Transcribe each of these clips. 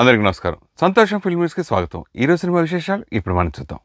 అందరికీ నమస్కారం సంతోషం ఫిల్మ్స్కి స్వాగతం ఈరోజు సినిమా విశేషాలు ఇప్పుడు మనం చూద్దాం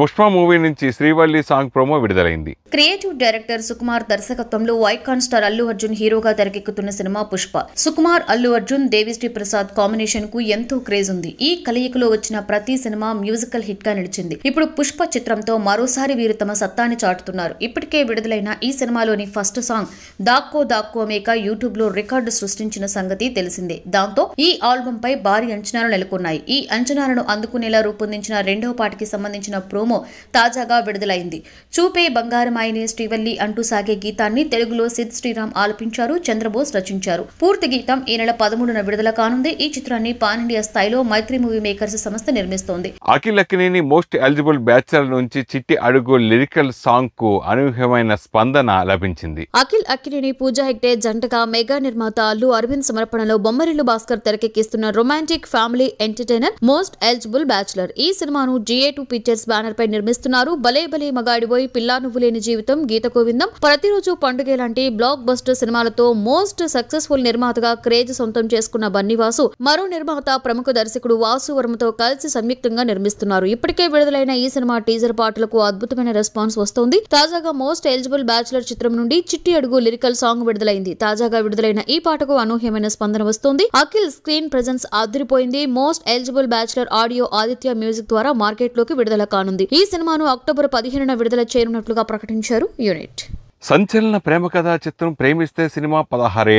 పుష్ప మూవీ నుంచి శ్రీవల్లి సాంగ్ ప్రోమో విడుదలైంది క్రియేటివ్ డైరెక్టర్ సుకుమార్ దర్శకత్వంలో వైకాన్ స్టార్ అల్లు అర్జున్ హీరోగా తెరకెక్కుతున్న సినిమా పుష్ప సుకుమార్ అల్లు అర్జున్ దేవిశ్రీ ప్రసాద్ కాంబినేషన్ కు ఎంతో క్రేజ్ ఉంది ఈ కలయికలో వచ్చిన ప్రతి సినిమా మ్యూజికల్ హిట్ గా నిలిచింది ఇప్పుడు పుష్ప చిత్రంతో మరోసారి వీరు తమ సత్తాన్ని చాటుతున్నారు ఇప్పటికే విడుదలైన ఈ సినిమాలోని ఫస్ట్ సాంగ్ దాక్కో దాక్కో మేక యూట్యూబ్ లో రికార్డు సృష్టించిన సంగతి తెలిసిందే దాంతో ఈ ఆల్బమ్ పై భారీ అంచనాలు నెలకొన్నాయి ఈ అంచనాలను అందుకునేలా రూపొందించిన రెండవ పాటికి సంబంధించిన ప్రోమో ప్రోమో తాజాగా విడుదలైంది చూపే బంగారమాయనే శ్రీవల్లి అంటూ సాగే గీతాన్ని తెలుగులో సిద్ శ్రీరామ్ ఆలపించారు చంద్రబోస్ రచించారు పూర్తి గీతం ఈ నెల పదమూడున విడుదల కానుంది ఈ చిత్రాన్ని పాన్ ఇండియా స్థాయిలో మైత్రి మూవీ మేకర్స్ సంస్థ నిర్మిస్తోంది Akhil Akkineni most eligible bachelor నుంచి చిట్టి అడుగు లిరికల్ సాంగ్ కు అనూహ్యమైన స్పందన లభించింది అఖిల్ అక్కినేని పూజా హెగ్డే జంటగా మెగా నిర్మాత అల్లు అరవింద్ సమర్పణలో బొమ్మరిల్లు భాస్కర్ తెరకెక్కిస్తున్న romantic family entertainer most eligible bachelor ఈ సినిమాను జిఏ టూ పిక్చర్స్ బ్యానర్ ఆధారపై నిర్మిస్తున్నారు బలే బలే మగాడిపోయి పిల్లా నువ్వు లేని జీవితం గీత గోవిందం ప్రతిరోజు పండుగ లాంటి బ్లాక్ బస్టర్ సినిమాలతో మోస్ట్ సక్సెస్ఫుల్ నిర్మాతగా క్రేజ్ సొంతం చేసుకున్న బన్నివాసు మరో నిర్మాత ప్రముఖ దర్శకుడు వాసు వర్మతో కలిసి సంయుక్తంగా నిర్మిస్తున్నారు ఇప్పటికే విడుదలైన ఈ సినిమా టీజర్ పాటలకు అద్భుతమైన రెస్పాన్స్ వస్తోంది తాజాగా మోస్ట్ ఎలిజిబుల్ బ్యాచులర్ చిత్రం నుండి చిట్టి అడుగు లిరికల్ సాంగ్ విడుదలైంది తాజాగా విడుదలైన ఈ పాటకు అనూహ్యమైన స్పందన వస్తోంది అఖిల్ స్క్రీన్ ప్రజెన్స్ ఆదిరిపోయింది most eligible bachelor audio Aditya music ద్వారా మార్కెట్ లోకి విడుదల కానుంది ఈ సినిమాను అక్టోబర్ పదిహేనున విడుదల చేయనున్నట్లుగా ప్రకటించారు యూనిట్ సంచలన ప్రేమ కథా చిత్రం ప్రేమిస్తే సినిమా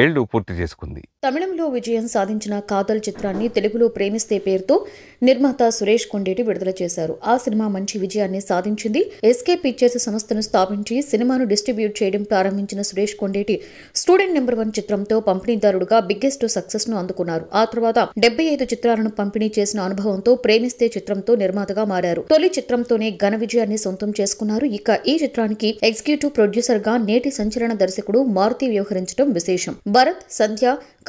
ఏళ్లు పూర్తి చేసుకుంది తమిళంలో విజయం సాధించిన కాదల్ చిత్రాన్ని తెలుగులో ప్రేమిస్తే పేరుతో నిర్మాత సురేష్ కొండేటి విడుదల చేశారు ఆ సినిమా మంచి విజయాన్ని సాధించింది ఎస్కే పిక్చర్స్ సంస్థను స్థాపించి సినిమాను డిస్ట్రిబ్యూట్ చేయడం ప్రారంభించిన Suresh Kondeti student number one చిత్రంతో పంపిణీదారుడుగా బిగ్గెస్ట్ సక్సెస్ ను అందుకున్నారు ఆ తర్వాత డెబ్బై ఐదు చిత్రాలను పంపిణీ చేసిన అనుభవంతో ప్రేమిస్తే చిత్రంతో నిర్మాతగా మారారు తొలి చిత్రంతోనే ఘన విజయాన్ని సొంతం చేసుకున్నారు ఇక ఈ చిత్రానికి ఎగ్జిక్యూటివ్ ప్రొడ్యూసర్ గా నేటి సంచలన దర్శకుడు మారుతి వ్యవహరించడం విశేషం భరత్ సంధ్య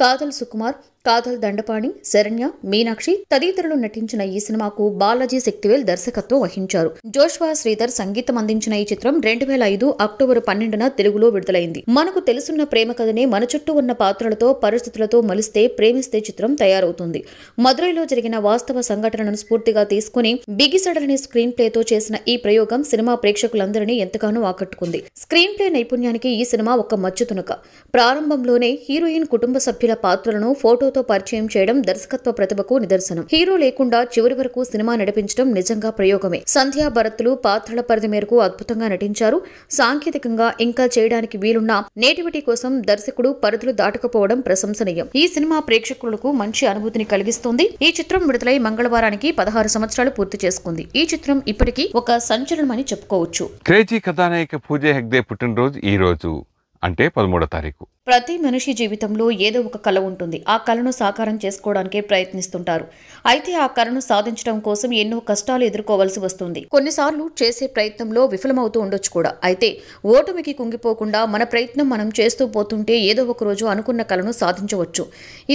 قاتل سكمار కాథల్ దండపాణి శరణ్య మీనాక్షి తదితరులు నటించిన ఈ సినిమాకు బాలాజీ శక్తివేల్ దర్శకత్వం వహించారు జోష్వా శ్రీధర్ సంగీతం అందించిన ఈ చిత్రం రెండు వేల ఐదు అక్టోబర్ పన్నెండున తెలుగులో విడుదలైంది మనకు తెలుసున్న ప్రేమ కథనే మన చుట్టూ ఉన్న పాత్రలతో పరిస్థితులతో మలిస్తే ప్రేమిస్తే చిత్రం తయారవుతుంది మదురైలో జరిగిన వాస్తవ సంఘటనను స్ఫూర్తిగా తీసుకుని బిగిసడలని స్క్రీన్ ప్లేతో చేసిన ఈ ప్రయోగం సినిమా ప్రేక్షకులందరినీ ఎంతగానో ఆకట్టుకుంది స్క్రీన్ ప్లే నైపుణ్యానికి ఈ సినిమా ఒక మచ్చుతునక ప్రారంభంలోనే హీరోయిన్ కుటుంబ సభ్యుల పాత్రలను ఫోటో హీరోతో పరిచయం చేయడం దర్శకత్వ ప్రతిభకు నిదర్శనం హీరో లేకుండా చివరి వరకు సినిమా నడిపించడం నిజంగా ప్రయోగమే సంధ్యా భరత్లు పాత్రల పరిధి మేరకు అద్భుతంగా నటించారు సాంకేతికంగా ఇంకా చేయడానికి వీలున్న నేటివిటీ కోసం దర్శకుడు పరిధులు దాటకపోవడం ప్రశంసనీయం ఈ సినిమా ప్రేక్షకులకు మంచి అనుభూతిని కలిగిస్తుంది ఈ చిత్రం విడుదలై మంగళవారానికి పదహారు సంవత్సరాలు పూర్తి చేసుకుంది ఈ చిత్రం ఇప్పటికీ ఒక సంచలనమని చెప్పుకోవచ్చు క్రేజీ కథానాయక పూజ హెగ్దే పుట్టినరోజు ఈ రోజు అంటే పదమూడో తారీఖు ప్రతి మనిషి జీవితంలో ఏదో ఒక కళ ఉంటుంది ఆ కళను సాకారం చేసుకోవడానికే ప్రయత్నిస్తుంటారు అయితే ఆ కళను సాధించడం కోసం ఎన్నో కష్టాలు ఎదుర్కోవాల్సి వస్తుంది కొన్నిసార్లు చేసే ప్రయత్నంలో విఫలమవుతూ ఉండొచ్చు కూడా అయితే ఓటమికి కుంగిపోకుండా మన ప్రయత్నం మనం చేస్తూ పోతుంటే ఏదో ఒక రోజు అనుకున్న కళను సాధించవచ్చు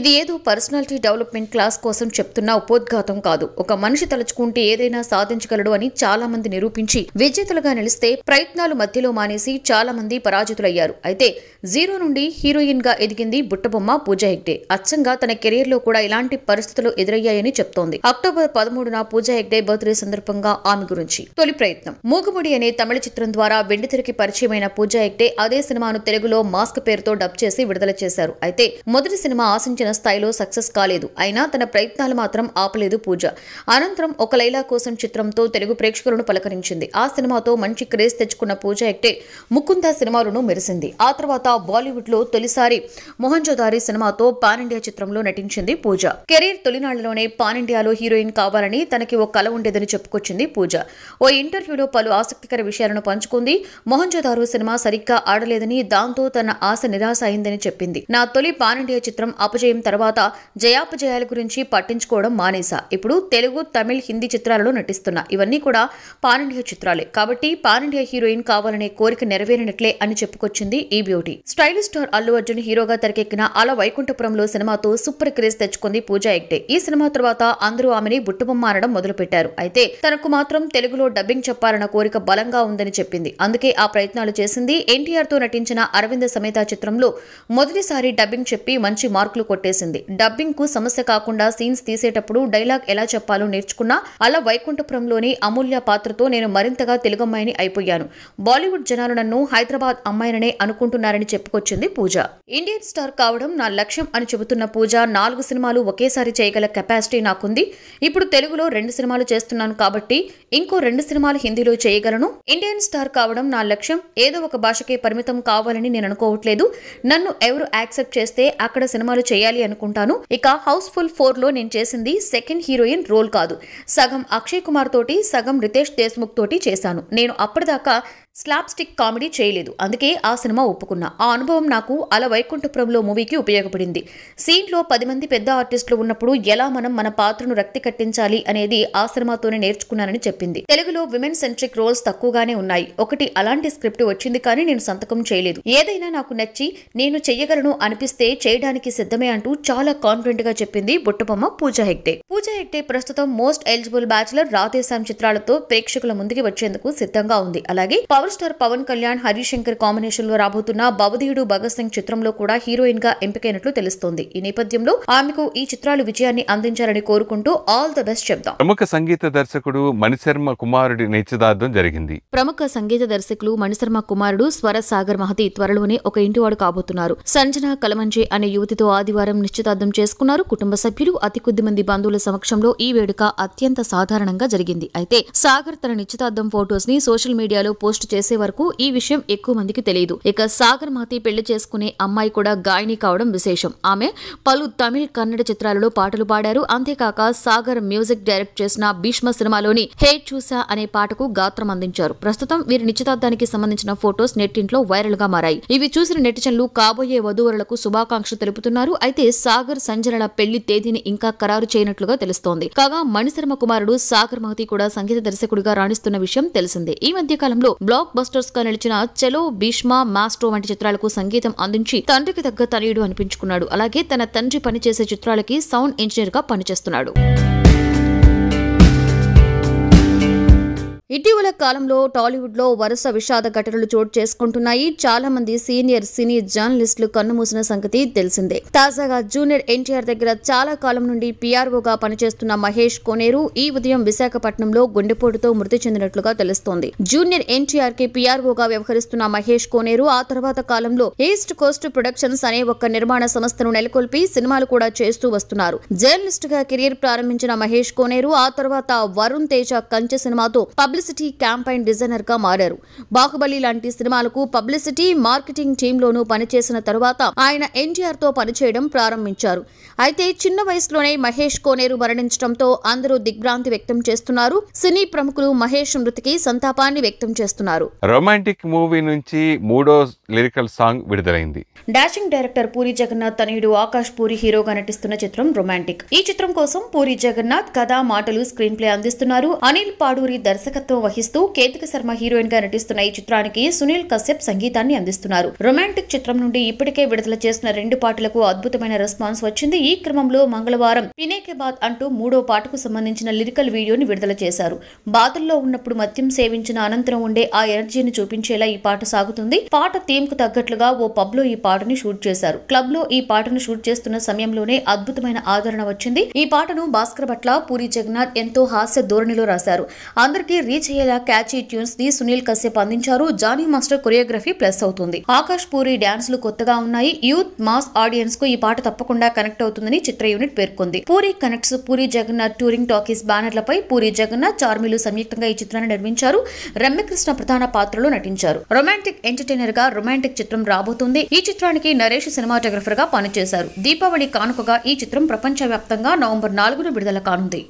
ఇది ఏదో పర్సనాలిటీ డెవలప్మెంట్ క్లాస్ కోసం చెప్తున్న ఉపోద్ఘాతం కాదు ఒక మనిషి తలుచుకుంటే ఏదైనా సాధించగలడు అని చాలా మంది నిరూపించి విజేతలుగా నిలిస్తే ప్రయత్నాలు మధ్యలో మానేసి చాలా మంది పరాజితులయ్యారు అయితే జీరో నుండి హీరోయిన్ గా ఎదిగింది బుట్టబొమ్మ పూజా హెగ్డే అచ్చంగా తన లో కూడా ఇలాంటి పరిస్థితులు ఎదురయ్యాయని చెప్తోంది అక్టోబర్ పదమూడున పూజా హెగ్డే బర్త్డే సందర్భంగా ఆమె గురించి తొలి ప్రయత్నం మూగుముడి అనే తమిళ చిత్రం ద్వారా వెండితెరకి పరిచయమైన పూజా హెగ్డే అదే సినిమాను తెలుగులో మాస్క్ పేరుతో డబ్ చేసి విడుదల చేశారు అయితే మొదటి సినిమా ఆశించిన స్థాయిలో సక్సెస్ కాలేదు అయినా తన ప్రయత్నాలు మాత్రం ఆపలేదు పూజ అనంతరం ఒక లైలా కోసం చిత్రంతో తెలుగు ప్రేక్షకులను పలకరించింది ఆ సినిమాతో మంచి క్రేజ్ తెచ్చుకున్న పూజా హెగ్డే ముకుంద సినిమాలను మెరిసింది ఆ తర్వాత బాలీవుడ్ లో తొలిసారి మొహంజోదారి సినిమాతో పాన్ ఇండియా చిత్రంలో నటించింది పూజ కెరీర్ తొలినాళ్లలోనే పాన్ ఇండియాలో హీరోయిన్ కావాలని తనకి ఓ కల ఉండేదని చెప్పుకొచ్చింది పూజ ఓ ఇంటర్వ్యూలో పలు ఆసక్తికర విషయాలను పంచుకుంది మొహంజోదారు సినిమా సరిగ్గా ఆడలేదని దాంతో తన ఆశ నిరాశ అయిందని చెప్పింది నా తొలి పాన్ ఇండియా చిత్రం అపజయం తర్వాత జయాపజయాల గురించి పట్టించుకోవడం మానేశా ఇప్పుడు తెలుగు తమిళ్ హిందీ చిత్రాలలో నటిస్తున్నా ఇవన్నీ కూడా పాన్ ఇండియా చిత్రాలే కాబట్టి పాన్ ఇండియా హీరోయిన్ కావాలనే కోరిక నెరవేరినట్లే అని చెప్పుకొచ్చింది ఈ beauty stylish star Allu Arjun హీరోగా తెరకెక్కిన అల వైకుంఠపురంలో సినిమాతో సూపర్ క్రేజ్ తెచ్చుకుంది పూజా ఎగ్డే ఈ సినిమా తర్వాత అందరూ ఆమెని బుట్టుబొమ్మ అనడం మొదలుపెట్టారు అయితే తనకు మాత్రం తెలుగులో డబ్బింగ్ చెప్పాలన్న కోరిక బలంగా ఉందని చెప్పింది అందుకే ఆ ప్రయత్నాలు చేసింది ఎన్టీఆర్ తో నటించిన అరవింద సమేత చిత్రంలో మొదటిసారి డబ్బింగ్ చెప్పి మంచి మార్కులు కొట్టేసింది డబ్బింగ్ కు సమస్య కాకుండా సీన్స్ తీసేటప్పుడు డైలాగ్ ఎలా చెప్పాలో నేర్చుకున్నా అలా వైకుంఠపురంలోని అమూల్య పాత్రతో నేను మరింతగా తెలుగమ్మాయిని అయిపోయాను బాలీవుడ్ జనాలు నన్ను హైదరాబాద్ అమ్మాయిననే అనుకుంటున్నారని చెప్పుకొచ్చింది పూజ పూజ ఇండియన్ స్టార్ కావడం నా లక్ష్యం అని చెబుతున్న పూజ నాలుగు సినిమాలు ఒకేసారి చేయగల కెపాసిటీ నాకుంది ఇప్పుడు తెలుగులో రెండు సినిమాలు చేస్తున్నాను కాబట్టి ఇంకో రెండు సినిమాలు హిందీలో చేయగలను ఇండియన్ స్టార్ కావడం నా లక్ష్యం ఏదో ఒక భాషకే పరిమితం కావాలని నేను అనుకోవట్లేదు నన్ను ఎవరు యాక్సెప్ట్ చేస్తే అక్కడ సినిమాలు చేయాలి అనుకుంటాను ఇక హౌస్ఫుల్ ఫోర్ లో నేను చేసింది సెకండ్ హీరోయిన్ రోల్ కాదు సగం అక్షయ్ కుమార్ తోటి సగం రితేష్ దేశ్ముఖ్ తోటి చేశాను నేను అప్పటిదాకా స్లాబ్ స్టిక్ కామెడీ చేయలేదు అందుకే ఆ సినిమా ఒప్పుకున్నా ఆ అనుభవం నాకు అలా వైకుంఠపురంలో మూవీకి ఉపయోగపడింది సీన్లో పది మంది పెద్ద ఆర్టిస్టులు ఉన్నప్పుడు ఎలా మనం మన పాత్రను రక్తి కట్టించాలి అనేది ఆ సినిమాతోనే నేర్చుకున్నానని చెప్పింది తెలుగులో విమెన్ సెంట్రిక్ రోల్స్ తక్కువగానే ఉన్నాయి ఒకటి అలాంటి స్క్రిప్ట్ వచ్చింది కానీ నేను సంతకం చేయలేదు ఏదైనా నాకు నచ్చి నేను చెయ్యగలను అనిపిస్తే చేయడానికి సిద్ధమే అంటూ చాలా కాన్ఫిడెంట్ గా చెప్పింది బుట్టబొమ్మ పూజా హెగ్డే పూజా హెగ్డే ప్రస్తుతం మోస్ట్ ఎలిజిబుల్ బ్యాచులర్ రాధేశాం చిత్రాలతో ప్రేక్షకుల ముందుకి వచ్చేందుకు సిద్ధంగా ఉంది అలాగే పవర్ స్టార్ పవన్ కళ్యాణ్ హరిశంకర్ లో రాబోతున్న భవధీయుడు భగత్ సింగ్ చిత్రంలో కూడా హీరోయిన్ గా ఎంపికైనట్లు తెలుస్తోంది ఈ నేపథ్యంలో ఆమెకు ఈ చిత్రాలు విజయాన్ని అందించాలని కోరుకుంటూ ఆల్ ద బెస్ట్ చెప్తాం ప్రముఖ సంగీత దర్శకుడు మణిశర్మ కుమారుడి నిశ్చితార్థం జరిగింది ప్రముఖ సంగీత దర్శకులు మణిశర్మ కుమారుడు స్వర సాగర్ మహతి త్వరలోనే ఒక ఇంటివాడు కాబోతున్నారు సంజన కలమంజి అనే యువతితో ఆదివారం నిశ్చితార్థం చేసుకున్నారు కుటుంబ సభ్యులు అతి కొద్ది మంది బంధువుల సమక్షంలో ఈ వేడుక అత్యంత సాధారణంగా జరిగింది అయితే సాగర్ తన నిశ్చితార్థం ఫోటోస్ ని సోషల్ మీడియాలో పోస్ట్ చేసే వరకు ఈ విషయం ఎక్కువ మందికి తెలియదు ఇక సాగర్ మాతి పెళ్లి చేసుకునే అమ్మాయి కూడా గాయని కావడం విశేషం ఆమె పలు తమిళ్ కన్నడ చిత్రాలలో పాటలు పాడారు అంతేకాక సాగర్ మ్యూజిక్ డైరెక్ట్ చేసిన భీష్మ సినిమాలోని హే చూసా అనే పాటకు గాత్రం అందించారు ప్రస్తుతం వీరి నిశ్చితార్థానికి సంబంధించిన ఫొటోస్ నెట్టింట్లో వైరల్ గా మారాయి ఇవి చూసిన నెటిజన్లు కాబోయే వధువరులకు శుభాకాంక్షలు తెలుపుతున్నారు అయితే సాగర్ సంజనల పెళ్లి తేదీని ఇంకా ఖరారు చేయనట్లుగా తెలుస్తోంది కాగా మణిశర్మ కుమారుడు సాగర్ మహతి కూడా సంగీత దర్శకుడిగా రాణిస్తున్న విషయం తెలిసిందే ఈ మధ్య కాలంలో బ్లాక్ బ్లాక్ బస్టర్స్ గా నిలిచిన చెలో భీష్మ మాస్ట్రో వంటి చిత్రాలకు సంగీతం అందించి తండ్రికి తగ్గ తనయుడు అనిపించుకున్నాడు అలాగే తన తండ్రి పనిచేసే చిత్రాలకి సౌండ్ ఇంజనీర్ గా పనిచేస్తున్నాడు ఇటీవల కాలంలో టాలీవుడ్ లో వరుస విషాద ఘటనలు చోటు చేసుకుంటున్నాయి చాలా మంది సీనియర్ సినీ జర్నలిస్టులు కన్నుమూసిన సంగతి తెలిసిందే తాజాగా జూనియర్ ఎన్టీఆర్ దగ్గర చాలా కాలం నుండి పీఆర్ఓగా పనిచేస్తున్న మహేష్ కోనేరు ఈ ఉదయం విశాఖపట్నంలో గుండెపోటుతో మృతి చెందినట్లుగా తెలుస్తోంది జూనియర్ ఎన్టీఆర్ కి పీఆర్ఓగా వ్యవహరిస్తున్న మహేష్ కోనేరు ఆ తర్వాత కాలంలో ఈస్ట్ కోస్ట్ ప్రొడక్షన్స్ అనే ఒక నిర్మాణ సంస్థను నెలకొల్పి సినిమాలు కూడా చేస్తూ వస్తున్నారు జర్నలిస్ట్ గా కెరీర్ ప్రారంభించిన మహేష్ కోనేరు ఆ తర్వాత వరుణ్ తేజ కంచె సినిమాతో పబ్లిసిటీ క్యాంపైన్ డిజైనర్గా మారారు బాహుబలి లాంటి సినిమాలకు పబ్లిసిటీ మార్కెటింగ్ టీంలోనూ పనిచేసిన తరువాత ఆయన ఎన్టీఆర్తో పనిచేయడం ప్రారంభించారు అయితే చిన్న వయసులోనే మహేష్ కోనేరు మరణించడంతో అందరూ దిగ్భ్రాంతి వ్యక్తం చేస్తున్నారు సినీ ప్రముఖులు మహేష్ మృతికి సంతాపాన్ని వ్యక్తం చేస్తున్నారు రొమాంటిక్ మూవీ నుంచి మూడో లిరికల్ సాంగ్ విడుదలైంది డాషింగ్ డైరెక్టర్ పూరి జగన్నాథ్ తనయుడు ఆకాష్ పూరి హీరోగా నటిస్తున్న చిత్రం రొమాంటిక్ ఈ చిత్రం కోసం పూరి జగన్నాథ్ కథ మాటలు స్క్రీన్ ప్లే అందిస్తున్నారు అనిల్ పాడూరి దర్శకత్వం దర్శకత్వం వహిస్తూ కేతిక శర్మ హీరోయిన్ గా నటిస్తున్న ఈ చిత్రానికి సునీల్ కశ్యప్ సంగీతాన్ని అందిస్తున్నారు రొమాంటిక్ చిత్రం నుండి ఇప్పటికే విడుదల చేసిన రెండు పాటలకు అద్భుతమైన రెస్పాన్స్ వచ్చింది ఈ క్రమంలో మంగళవారం పినేకే బాత్ అంటూ మూడో పాటకు సంబంధించిన లిరికల్ వీడియోని విడుదల చేశారు బాతుల్లో ఉన్నప్పుడు మద్యం సేవించిన అనంతరం ఉండే ఆ ఎనర్జీని చూపించేలా ఈ పాట సాగుతుంది పాట థీమ్ కు తగ్గట్లుగా ఓ పబ్ లో ఈ పాటను షూట్ చేశారు క్లబ్ లో ఈ పాటను షూట్ చేస్తున్న సమయంలోనే అద్భుతమైన ఆదరణ వచ్చింది ఈ పాటను భాస్కర్ భట్ల పూరి జగన్నాథ్ ఎంతో హాస్య ధోరణిలో రాశారు అందరికీ చేయాల క్యాచీ ట్యూన్స్ ని సునీల్ కశ్యప్ అందించారు జానీ మాస్టర్ కొరియోగ్రఫీ ప్లస్ అవుతుంది ఆకాష్ పూరి డాన్స్ లు కొత్తగా ఉన్నాయి యూత్ మాస్ ఆడియన్స్ కు ఈ పాట తప్పకుండా కనెక్ట్ అవుతుందని చిత్ర యూనిట్ పేర్కొంది Puri connects Puri Jagannadh touring talkies బ్యానర్లపై పూరి జగన్నాథ్ చార్మిలు సంయుక్తంగా ఈ చిత్రాన్ని నిర్మించారు రమ్యకృష్ణ ప్రధాన పాత్రలో నటించారు రొమాంటిక్ ఎంటర్టైనర్ గా రొమాంటిక్ చిత్రం రాబోతుంది ఈ చిత్రానికి నరేష్ సినిమాటోగ్రఫర్ గా పనిచేశారు దీపావళి కానుకగా ఈ చిత్రం ప్రపంచవ్యాప్తంగా నవంబర్ నాలుగున విడుదల కానుంది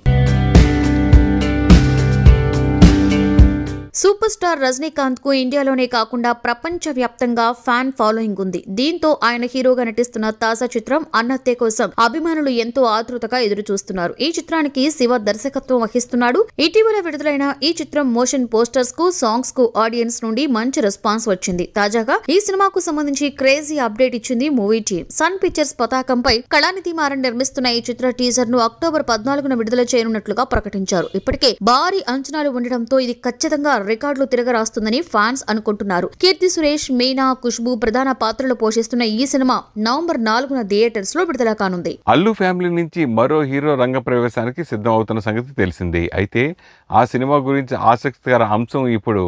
సూపర్ స్టార్ రజనీకాంత్ కు ఇండియాలోనే కాకుండా ప్రపంచ వ్యాప్తంగా ఫ్యాన్ ఫాలోయింగ్ ఉంది దీంతో ఆయన హీరోగా నటిస్తున్న తాజా చిత్రం అన్నత్య కోసం అభిమానులు ఎంతో ఆతృతగా ఎదురు చూస్తున్నారు ఈ చిత్రానికి శివ దర్శకత్వం వహిస్తున్నాడు ఇటీవల విడుదలైన ఈ చిత్రం మోషన్ పోస్టర్స్ కు సాంగ్స్ కు ఆడియన్స్ నుండి మంచి రెస్పాన్స్ వచ్చింది తాజాగా ఈ సినిమాకు సంబంధించి క్రేజీ అప్డేట్ ఇచ్చింది మూవీ టీమ్ సన్ పిక్చర్స్ పతాకంపై కళానిధి మారన్ నిర్మిస్తున్న ఈ చిత్ర టీజర్ ను అక్టోబర్ పద్నాలుగున విడుదల చేయనున్నట్లుగా ప్రకటించారు ఇప్పటికే భారీ అంచనాలు ఉండటంతో ఇది ఖచ్చితంగా రికార్డులు తిరగరాస్తుందని ఫ్యాన్స్ అనుకుంటున్నారు కీర్తి సురేష్ మీనా ఖుష్బు ప్రధాన పాత్రలు పోషిస్తున్న ఈ సినిమా నవంబర్ నాలుగున థియేటర్స్ లో విడుదల కానుంది అల్లు ఫ్యామిలీ నుంచి మరో హీరో రంగ ప్రవేశానికి సిద్ధం అవుతున్న సంగతి తెలిసింది అయితే ఆ సినిమా గురించి ఆసక్తికర అంశం ఇప్పుడు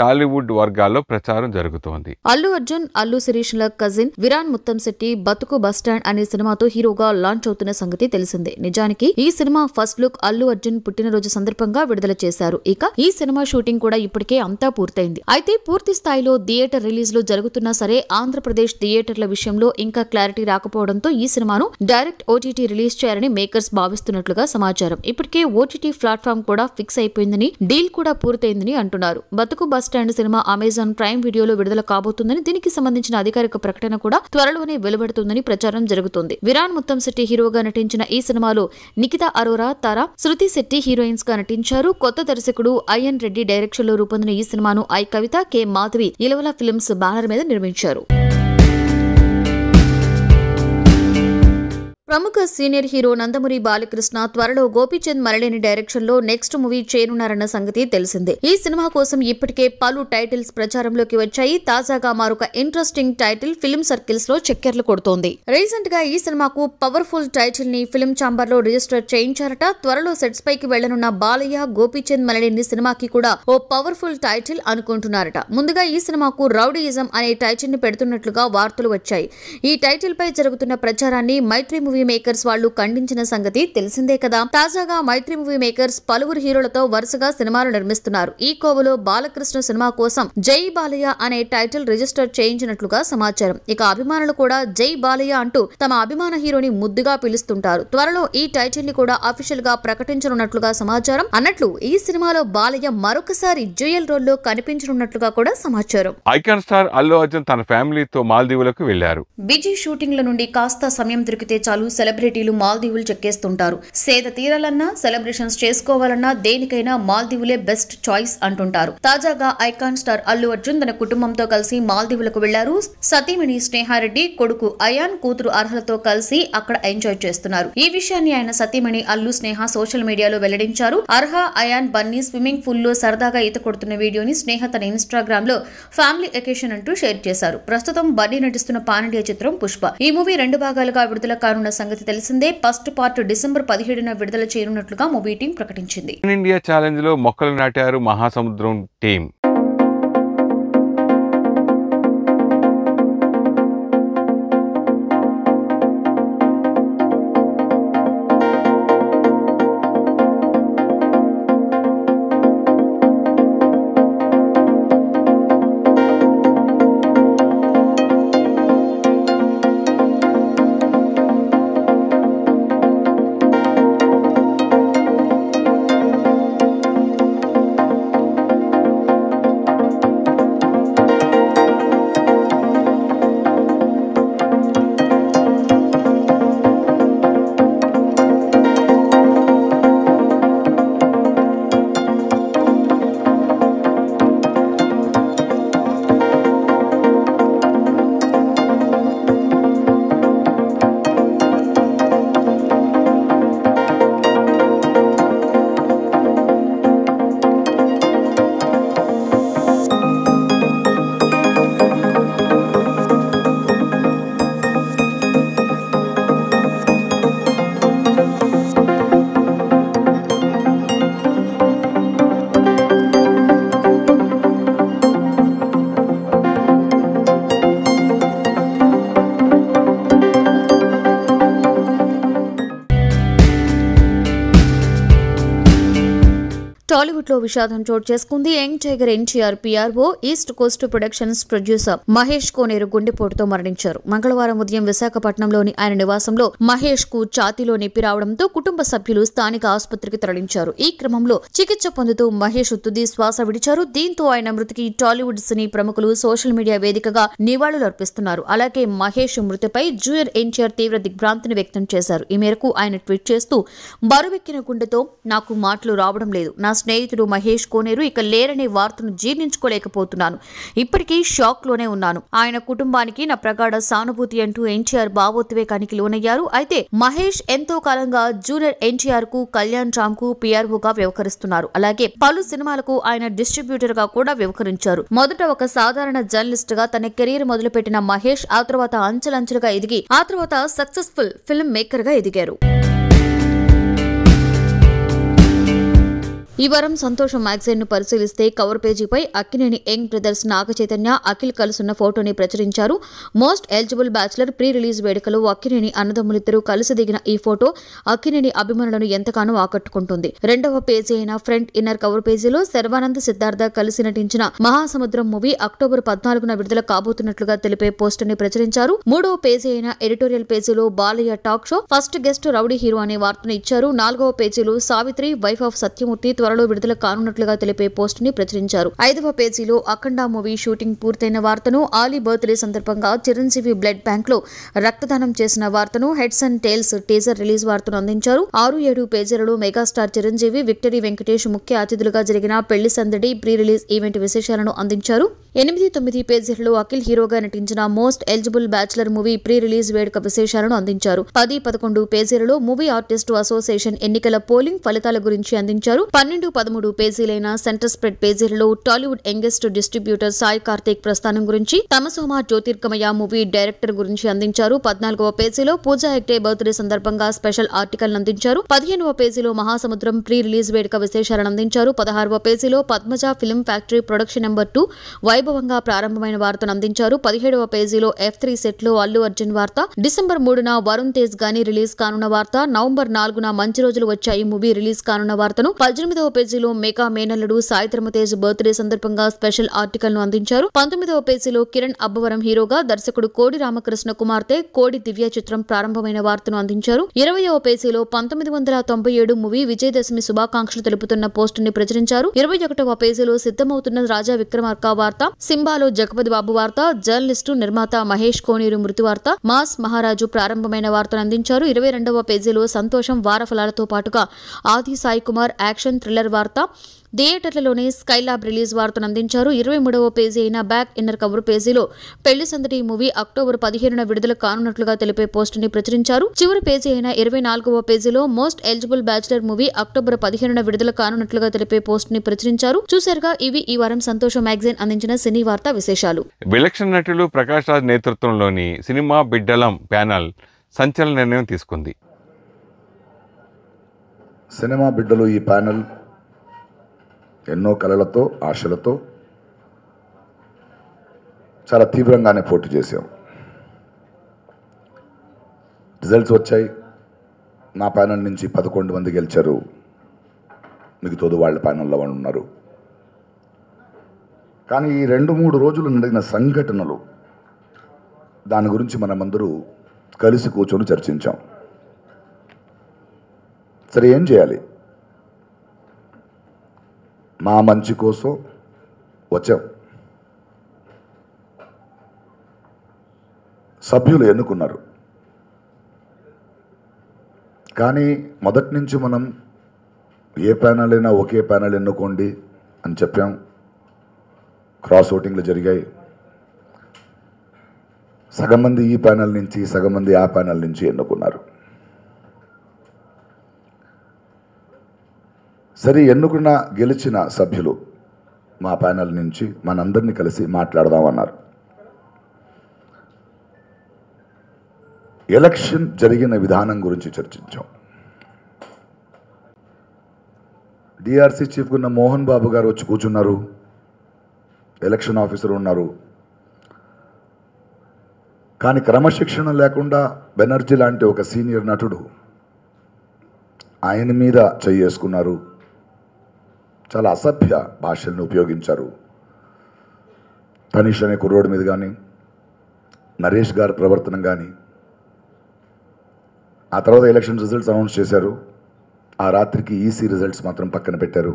టాలీవుడ్ వర్గాల్లో ప్రచారం జరుగుతోంది అల్లు అర్జున్ అల్లు శిరీష్ ల కజిన్ విరాన్ ముత్తంశెట్టి బతుకు బస్టాండ్ అనే సినిమాతో హీరోగా లాంచ్ అవుతున్న సంగతి తెలిసిందే నిజానికి ఈ సినిమా ఫస్ట్ లుక్ అల్లు అర్జున్ పుట్టినరోజు సందర్భంగా విడుదల చేశారు ఇక ఈ సినిమా షూటింగ్ కూడా ఇప్పటికే అంతా పూర్తయింది అయితే పూర్తి స్థాయిలో థియేటర్ రిలీజ్ లో జరుగుతున్నా సరే ఆంధ్రప్రదేశ్ థియేటర్ల విషయంలో ఇంకా క్లారిటీ రాకపోవడంతో ఈ సినిమాను డైరెక్ట్ ఓటీటీ రిలీజ్ చేయాలని మేకర్స్ భావిస్తున్నట్లుగా సమాచారం ఇప్పటికే ఓటీటీ ప్లాట్ఫామ్ కూడా ఫిక్స్ అయిపోయిందని డీల్ కూడా పూర్తయిందని అంటున్నారు బతుకు బస్ ఫస్ట్ అండ్ సినిమా అమెజాన్ ప్రైమ్ వీడియోలో విడుదల కాబోతుందని దీనికి సంబంధించిన అధికారిక ప్రకటన కూడా త్వరలోనే వెలువడుతుందని ప్రచారం జరుగుతుంది విరాన్ ముత్తం శెట్టి హీరోగా నటించిన ఈ సినిమాలో నిఖిత అరోరా తారా శృతి శెట్టి హీరోయిన్స్ గా నటించారు కొత్త దర్శకుడు ఐఎన్ రెడ్డి డైరెక్షన్ లో రూపొందిన ఈ సినిమాను I Kavitha K Madhavi Ilavala films banner మీద నిర్మించారు ప్రముఖ సీనియర్ హీరో నందమూరి బాలకృష్ణ త్వరలో గోపీచంద్ మరళిని డైరెక్షన్ లో నెక్స్ట్ మూవీ చేరున్నారన్న సంగతి తెలిసిందే ఈ సినిమా కోసం ఇప్పటికే పలు టైటిల్స్ ప్రచారంలోకి వచ్చాయి తాజాగా మరొక ఇంట్రెస్టింగ్ టైటిల్ ఫిల్మ్ సర్కిల్స్ లో చక్కెర్లు కొడుతోంది రీసెంట్ గా ఈ సినిమాకు పవర్ఫుల్ టైటిల్ ని ఫిల్మ్ ఛాంబర్ లో రిజిస్టర్ చేయించారట త్వరలో సెట్స్ పైకి వెళ్లనున్న బాలయ్య గోపీచంద్ మరళిని సినిమాకి కూడా ఓ పవర్ఫుల్ టైటిల్ అనుకుంటున్నారట ముందుగా ఈ సినిమాకు రౌడీయిజం అనే టైటిల్ ని పెడుతున్నట్లుగా వార్తలు వచ్చాయి ఈ టైటిల్ పై జరుగుతున్న ప్రచారాన్ని మైత్రి మూవీ మూవీ మేకర్స్ వాళ్లు ఖండించిన సంగతి తెలిసిందే కదా తాజాగా మైత్రి మూవీ మేకర్స్ పలువురు హీరోలతో వరుసగా సినిమాలు నిర్మిస్తున్నారు ఈ కోవలో బాలకృష్ణ సినిమా కోసం జై బాలయ్య అనే టైటిల్ రిజిస్టర్ చేయించినట్లుగా సమాచారం ఇక అభిమానులు కూడా జై బాలయ్య అంటూ తమ అభిమాన హీరోని ముద్దుగా పిలుస్తుంటారు త్వరలో ఈ టైటిల్ ని కూడా అఫీషియల్ గా ప్రకటించనున్నట్లుగా సమాచారం అన్నట్లు ఈ సినిమాలో బాలయ్య మరొకసారి జుయల్ లో కనిపించనున్నట్లుగా కూడా సమాచారం ఐకాన్ స్టార్ అల్లు అర్జున్ తన ఫ్యామిలీతో మాల్దీవులకు వెళ్లారు బిజీ షూటింగ్ల నుండి కాస్త సమయం దొరికితే చాలు సెలబ్రిటీలు మాల్దీవులు చెక్కేస్తుంటారు సేద తీరాలన్నా సెలబ్రేషన్స్ చేసుకోవాలన్నా దేనికైనా మాల్దీవులే బెస్ట్ చాయిస్ అంటుంటారు తాజాగా ఐకాన్ స్టార్ అల్లు అర్జున్ తన కుటుంబంతో కలిసి మాల్దీవులకు వెళ్లారు సతీమణి స్నేహారెడ్డి కొడుకు అయాన్ కూతురు అర్హలతో కలిసి అక్కడ ఎంజాయ్ చేస్తున్నారు ఈ విషయాన్ని ఆయన సతీమణి అల్లు స్నేహ సోషల్ మీడియాలో వెల్లడించారు అర్హ అయాన్ బన్నీ స్విమ్మింగ్ పూల్ లో సరదాగా ఈత కొడుతున్న వీడియోని స్నేహ తన ఇన్స్టాగ్రామ్ లో ఫ్యామిలీ ఎకేషన్ అంటూ షేర్ చేశారు ప్రస్తుతం బన్నీ నటిస్తున్న పాన్ చిత్రం పుష్ప ఈ మూవీ రెండు భాగాలుగా విడుదల కానున్న సంగతి తెలిసిందే ఫస్ట్ పార్ట్ డిసెంబర్ పదిహేడున విడుదల చేయనున్నట్లుగా మొబీ టీం ప్రకటించింది ఇండియా ఛాలెంజ్ లో మొక్కలు నాటారు మహాసముద్రం టీం లో విషాదం చోటు చేసుకుంది young tiger NTR PRO east coast productions producer Mahesh Koneru గుండెపోటుతో మరణించారు మంగళవారం ఉదయం విశాఖపట్నంలోని ఆయన నివాసంలో మహేష్ కు ఛాతీలో నొప్పి రావడంతో కుటుంబ సభ్యులు స్థానిక ఆసుపత్రికి తరలించారు ఈ క్రమంలో చికిత్స పొందుతూ మహేష్ తుది శ్వాస విడిచారు దీంతో ఆయన మృతికి టాలీవుడ్ సినీ ప్రముఖులు సోషల్ మీడియా వేదికగా నివాళులు అర్పిస్తున్నారు అలాగే మహేష్ మృతిపై జూనియర్ ఎన్టీఆర్ తీవ్ర దిగ్భ్రాంతిని వ్యక్తం చేశారు ఈ మేరకు ఆయన ట్వీట్ చేస్తూ బరువెక్కిన గుండెతో నాకు మాటలు రావడం లేదు నా స్నేహితుడు సూర్యుడు మహేష్ కోనేరు ఇక లేరనే వార్తను జీర్ణించుకోలేకపోతున్నాను ఇప్పటికీ షాక్ లోనే ఉన్నాను ఆయన కుటుంబానికి నా ప్రగాఢ సానుభూతి అంటూ ఎన్టీఆర్ భావోద్వేగానికి లోనయ్యారు అయితే మహేష్ ఎంతో కాలంగా జూనియర్ ఎన్టీఆర్ కు కళ్యాణ్ రామ్ కు పిఆర్ఓగా వ్యవహరిస్తున్నారు అలాగే పలు సినిమాలకు ఆయన డిస్ట్రిబ్యూటర్ గా కూడా వ్యవహరించారు మొదట ఒక సాధారణ జర్నలిస్ట్ గా తన కెరీర్ మొదలుపెట్టిన మహేష్ ఆ తర్వాత అంచెలంచెలుగా ఎదిగి ఆ తర్వాత సక్సెస్ఫుల్ ఫిల్మ్ మేకర్ గా ఎదిగారు ఈ వారం సంతోషం ను పరిశీలిస్తే కవర్ పేజీపై అక్కినేని యంగ్ బ్రదర్స్ చైతన్య అఖిల్ కలుసున్న ఫోటోని ప్రచురించారు most eligible bachelor pre release వేడుకలో అక్కినేని అన్నదమ్ములిద్దరూ కలిసి దిగిన ఈ ఫోటో అక్కినేని అభిమానులను ఎంతగానో ఆకట్టుకుంటుంది రెండవ పేజీ అయిన ఫ్రంట్ ఇన్నర్ కవర్ పేజీలో శర్వానంద్ సిద్ధార్థ కలిసి నటించిన మహాసముద్రం మూవీ అక్టోబర్ పద్నాలుగున విడుదల కాబోతున్నట్లుగా తెలిపే ని ప్రచురించారు మూడవ పేజీ అయిన ఎడిటోరియల్ పేజీలో Balayya talk show first guest rowdy hero అనే వార్తను ఇచ్చారు నాలుగవ పేజీలో సావిత్రి వైఫ్ ఆఫ్ సత్యమూర్తి త్వర త్వరలో విడుదల కానున్నట్లుగా తెలిపే ని ప్రచురించారు ఐదవ పేజీలో అఖండ మూవీ షూటింగ్ పూర్తయిన వార్తను ఆలీ బర్త్డే సందర్భంగా చిరంజీవి బ్లడ్ బ్యాంక్ లో రక్తదానం చేసిన వార్తను heads and tails teaser release వార్తను అందించారు ఆరు ఏడు పేజీలలో మెగాస్టార్ చిరంజీవి విక్టరీ వెంకటేష్ ముఖ్య అతిథులుగా జరిగిన పెళ్లి సందడి ప్రీ రిలీజ్ ఈవెంట్ విశేషాలను అందించారు ఎనిమిది తొమ్మిది పేజీలలో అఖిల్ హీరోగా నటించిన most eligible bachelor movie pre release వేడుక విశేషాలను అందించారు పది పదకొండు పేజీలలో మూవీ ఆర్టిస్టు అసోసియేషన్ ఎన్నికల పోలింగ్ ఫలితాల గురించి అందించారు పన్నెండు పన్నెండు పదమూడు పేజీలైన సెంటర్ స్ప్రెడ్ పేజీలలో Tollywood youngest distributor Sai Karthik ప్రస్థానం గురించి తమసోమ జ్యోతిర్గమయ మూవీ డైరెక్టర్ గురించి అందించారు పద్నాలుగవ పేజీలో పూజా హెక్టే బర్త్డే సందర్భంగా స్పెషల్ ఆర్టికల్ అందించారు పదిహేనవ పేజీలో మహాసముద్రం ప్రీ రిలీజ్ వేడుక విశేషాలను అందించారు పదహారవ పేజీలో Padmaja film factory production number two వైభవంగా ప్రారంభమైన వార్తను అందించారు పదిహేడవ పేజీలో ఎఫ్ త్రీ సెట్ లో అల్లు అర్జున్ వార్త డిసెంబర్ మూడున వరుణ్ తేజ్ గాని రిలీజ్ కానున్న వార్త నవంబర్ నాలుగున మంచి రోజులు వచ్చాయి మూవీ రిలీజ్ కానున్న వార్తను పద్దెనిమిదవ పేజీలో మేకా మేనల్లుడు సాయి ధర్మతేజ్ బర్త్డే సందర్భంగా స్పెషల్ ఆర్టికల్ ను అందించారు పంతొమ్మిదవ పేజీలో కిరణ్ అబ్బవరం హీరోగా దర్శకుడు కోడి రామకృష్ణ కుమార్తె కోడి దివ్య చిత్రం ప్రారంభమైన వార్తను అందించారు ఇరవయవ పేజీలో పంతొమ్మిది వందల తొంభై ఏడు మూవీ విజయదశమి శుభాకాంక్షలు తెలుపుతున్న ని ప్రచురించారు ఇరవై ఒకటవ పేజీలో సిద్ధమవుతున్న రాజా విక్రమార్క వార్త సింబాలో జగపతి బాబు వార్త జర్నలిస్టు నిర్మాత మహేష్ కోనేరు మృతి వార్త మాస్ మహారాజు ప్రారంభమైన వార్తను అందించారు ఇరవై రెండవ పేజీలో సంతోషం వార ఫలాలతో పాటుగా ఆది సాయి కుమార్ యాక్షన్ థ్రిల్లర్ వార్త థియేటర్లలోనే స్కైలాబ్ రిలీజ్ వార్తను అందించారు ఇరవై మూడవ పేజీ అయిన బ్యాక్ ఇన్నర్ కవర్ పేజీలో పెళ్లి సందడి మూవీ అక్టోబర్ పదిహేనున విడుదల కానున్నట్లుగా తెలిపే ని ప్రచురించారు చివరి పేజీ అయిన ఇరవై నాలుగవ పేజీలో most eligible bachelor movie October పదిహేనున విడుదల కానున్నట్లుగా తెలిపే ని ప్రచురించారు చూశారుగా ఇవి ఈ వారం సంతోష మ్యాగజైన్ అందించిన సినీ వార్త విశేషాలు విలక్షణ నటులు ప్రకాష్ రాజ్ నేతృత్వంలోని సినిమా బిడ్డలం ప్యానల్ సంచలన నిర్ణయం తీసుకుంది సినిమా బిడ్డలు ఈ ప్యానల్ ఎన్నో కళలతో ఆశలతో చాలా తీవ్రంగానే పోటీ చేసాం రిజల్ట్స్ వచ్చాయి నా ప్యానల్ నుంచి పదకొండు మంది గెలిచారు మిగతాది వాళ్ళ ప్యానల్లో వాళ్ళు ఉన్నారు కానీ ఈ రెండు మూడు రోజులు నడిగిన సంఘటనలు దాని గురించి మనమందరూ కలిసి కూర్చొని చర్చించాం సరే ఏం చేయాలి మా మంచి కోసం వచ్చాం సభ్యులు ఎన్నుకున్నారు కానీ మొదటి నుంచి మనం ఏ ప్యానల్ అయినా ఒకే ప్యానల్ ఎన్నుకోండి అని చెప్పాం క్రాస్ ఓటింగ్లు జరిగాయి సగం మంది ఈ ప్యానల్ నుంచి సగం మంది ఆ ప్యానల్ నుంచి ఎన్నుకున్నారు సరే ఎన్నుకున్న గెలిచిన సభ్యులు మా ప్యానల్ నుంచి మనందరినీ కలిసి మాట్లాడదామన్నారు ఎలక్షన్ జరిగిన విధానం గురించి చర్చించాం డిఆర్సీ చీఫ్ ఉన్న మోహన్ బాబు గారు వచ్చి కూర్చున్నారు ఎలక్షన్ ఆఫీసర్ ఉన్నారు కానీ క్రమశిక్షణ లేకుండా బెనర్జీ లాంటి ఒక సీనియర్ నటుడు ఆయన మీద చేసుకున్నారు చాలా అసభ్య భాషలను ఉపయోగించారు తనీష్ అనే కుర్రోడి మీద కానీ నరేష్ గారి ప్రవర్తన కానీ ఆ తర్వాత ఎలక్షన్ రిజల్ట్స్ అనౌన్స్ చేశారు ఆ రాత్రికి ఈసీ రిజల్ట్స్ మాత్రం పక్కన పెట్టారు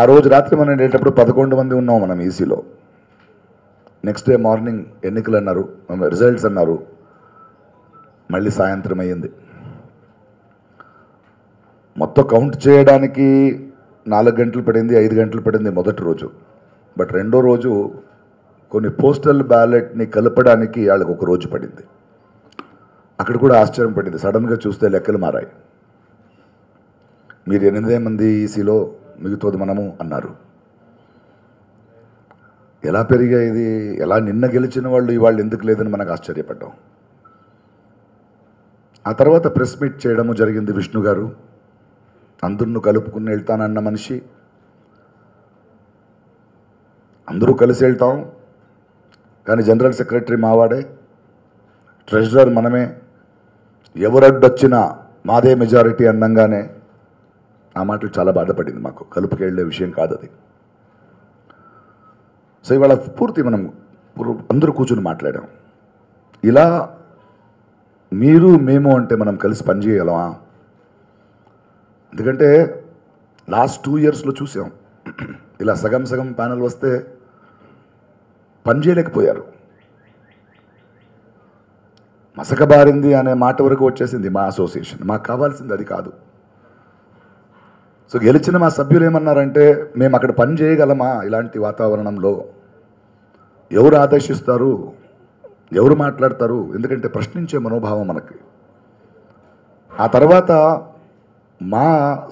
ఆ రోజు రాత్రి మనం వెళ్ళేటప్పుడు పదకొండు మంది ఉన్నాం మనం ఈసీలో నెక్స్ట్ డే మార్నింగ్ ఎన్నికలు అన్నారు రిజల్ట్స్ అన్నారు మళ్ళీ సాయంత్రం అయ్యింది మొత్తం కౌంట్ చేయడానికి నాలుగు గంటలు పడింది ఐదు గంటలు పడింది మొదటి రోజు బట్ రెండో రోజు కొన్ని పోస్టల్ బ్యాలెట్ని కలపడానికి వాళ్ళకి ఒక రోజు పడింది అక్కడ కూడా ఆశ్చర్యం పడింది సడన్గా చూస్తే లెక్కలు మారాయి మీరు ఎనిమిదే మంది ఈసీలో మిగుతుంది మనము అన్నారు ఎలా పెరిగాయి ఎలా నిన్న గెలిచిన వాళ్ళు ఇవాళ ఎందుకు లేదని మనకు ఆశ్చర్యపడ్డాం ఆ తర్వాత ప్రెస్ మీట్ చేయడము జరిగింది విష్ణు గారు అందరిని కలుపుకుని వెళ్తానన్న మనిషి అందరూ కలిసి వెళ్తాం కానీ జనరల్ సెక్రటరీ మావాడే ట్రెజరర్ మనమే ఎవరడ్డొచ్చినా మాదే మెజారిటీ అన్నంగానే ఆ మాట చాలా బాధపడింది మాకు కలుపుకెళ్ళే విషయం కాదు అది సో ఇవాళ పూర్తి మనం అందరూ కూర్చుని మాట్లాడాం ఇలా మీరు మేము అంటే మనం కలిసి పనిచేయగలమా ఎందుకంటే లాస్ట్ టూ ఇయర్స్లో చూసాం ఇలా సగం సగం ప్యానల్ వస్తే పని చేయలేకపోయారు మసకబారింది అనే మాట వరకు వచ్చేసింది మా అసోసియేషన్ మాకు కావాల్సింది అది కాదు సో గెలిచిన మా సభ్యులు ఏమన్నారంటే మేము అక్కడ పని చేయగలమా ఇలాంటి వాతావరణంలో ఎవరు ఆదర్శిస్తారు ఎవరు మాట్లాడతారు ఎందుకంటే ప్రశ్నించే మనోభావం మనకి ఆ తర్వాత మా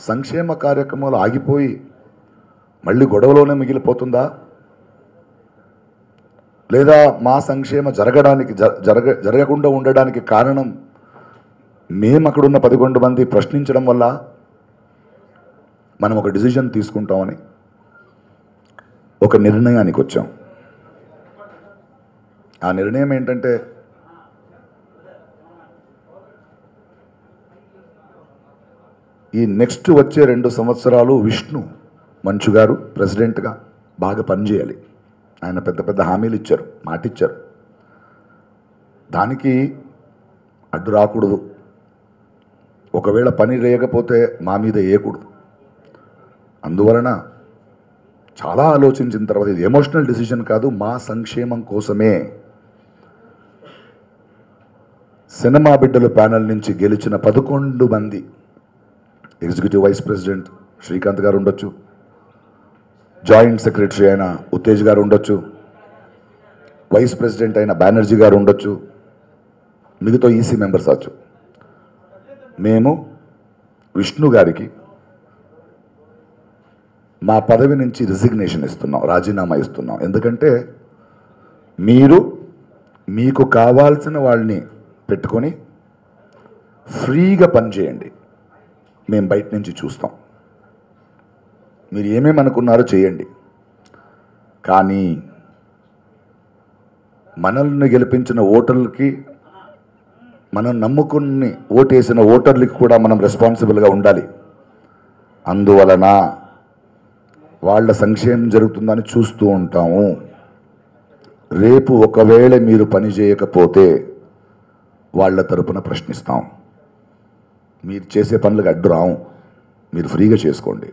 సంక్షేమ కార్యక్రమాలు ఆగిపోయి మళ్ళీ గొడవలోనే మిగిలిపోతుందా లేదా మా సంక్షేమ జరగడానికి జరగ జరగకుండా ఉండడానికి కారణం మేము అక్కడున్న పదకొండు మంది ప్రశ్నించడం వల్ల మనం ఒక డిసిజన్ తీసుకుంటామని ఒక నిర్ణయానికి వచ్చాం ఆ నిర్ణయం ఏంటంటే ఈ నెక్స్ట్ వచ్చే రెండు సంవత్సరాలు విష్ణు మంచు గారు ప్రెసిడెంట్గా బాగా పనిచేయాలి ఆయన పెద్ద పెద్ద హామీలు ఇచ్చారు మాటిచ్చారు దానికి అడ్డు రాకూడదు ఒకవేళ పని రేయకపోతే మా మీద వేయకూడదు అందువలన చాలా ఆలోచించిన తర్వాత ఇది ఎమోషనల్ డిసిషన్ కాదు మా సంక్షేమం కోసమే సినిమా బిడ్డలు ప్యానల్ నుంచి గెలిచిన పదకొండు మంది ఎగ్జిక్యూటివ్ వైస్ ప్రెసిడెంట్ శ్రీకాంత్ గారు ఉండొచ్చు జాయింట్ సెక్రటరీ అయిన ఉత్తేజ్ గారు ఉండొచ్చు వైస్ ప్రెసిడెంట్ అయిన బ్యానర్జీ గారు ఉండొచ్చు మిగతా ఈసీ e మెంబర్స్ అవచ్చు మేము విష్ణు గారికి మా పదవి నుంచి రిజిగ్నేషన్ ఇస్తున్నాం రాజీనామా ఇస్తున్నాం ఎందుకంటే మీరు మీకు కావాల్సిన వాళ్ళని పెట్టుకొని ఫ్రీగా పనిచేయండి మేము బయట నుంచి చూస్తాం మీరు ఏమేమి అనుకున్నారో చేయండి కానీ మనల్ని గెలిపించిన ఓటర్లకి మనం నమ్ముకుని ఓటేసిన ఓటర్లకి కూడా మనం రెస్పాన్సిబుల్గా ఉండాలి అందువలన వాళ్ళ సంక్షేమం జరుగుతుందని చూస్తూ ఉంటాము రేపు ఒకవేళ మీరు పని చేయకపోతే వాళ్ళ తరపున ప్రశ్నిస్తాం మీరు చేసే పనులకు అడ్డు రావు మీరు ఫ్రీగా చేసుకోండి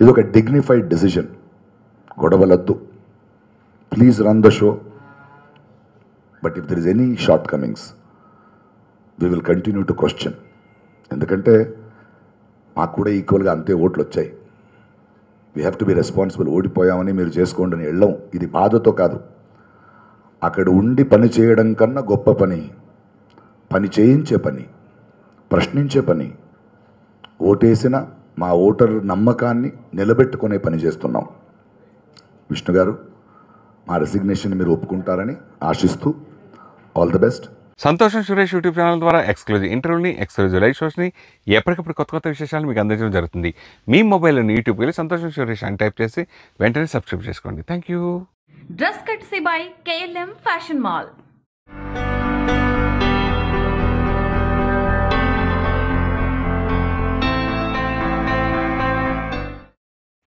ఇది ఒక డిగ్నిఫైడ్ డెసిషన్ గొడవలొద్దు please run the show but if there is any shortcomings we will continue to question ఎందుకంటే మాకు కూడా ఈక్వల్గా అంతే ఓట్లు వచ్చాయి we have to be responsible ఓడిపోయామని మీరు చేసుకోండి అని వెళ్ళం ఇది బాధతో కాదు అక్కడ ఉండి పని చేయడం కన్నా గొప్ప పని పని చేయించే పని ప్రశ్నించే పని ఓటేసిన మా ఓటర్ నమ్మకాన్ని నిలబెట్టుకునే పని చేస్తున్నాం విష్ణు గారు మా రెసిగ్నేషన్ మీరు ఒప్పుకుంటారని ఆశిస్తూ all the best Santosham Suresh YouTube channel ద్వారా ఎక్స్క్లూజివ్ ఇంటర్వ్యూని ఎక్స్క్లూజివ్ లైవ్ షోస్ని ఎప్పటికప్పుడు కొత్త కొత్త విశేషాలు మీకు అందించడం జరుగుతుంది మీ మొబైల్లోని యూట్యూబ్కి వెళ్ళి సంతోషం సురేష్ అని టైప్ చేసి వెంటనే సబ్స్క్రైబ్ చేసుకోండి thank you dress C by KLM fashion mall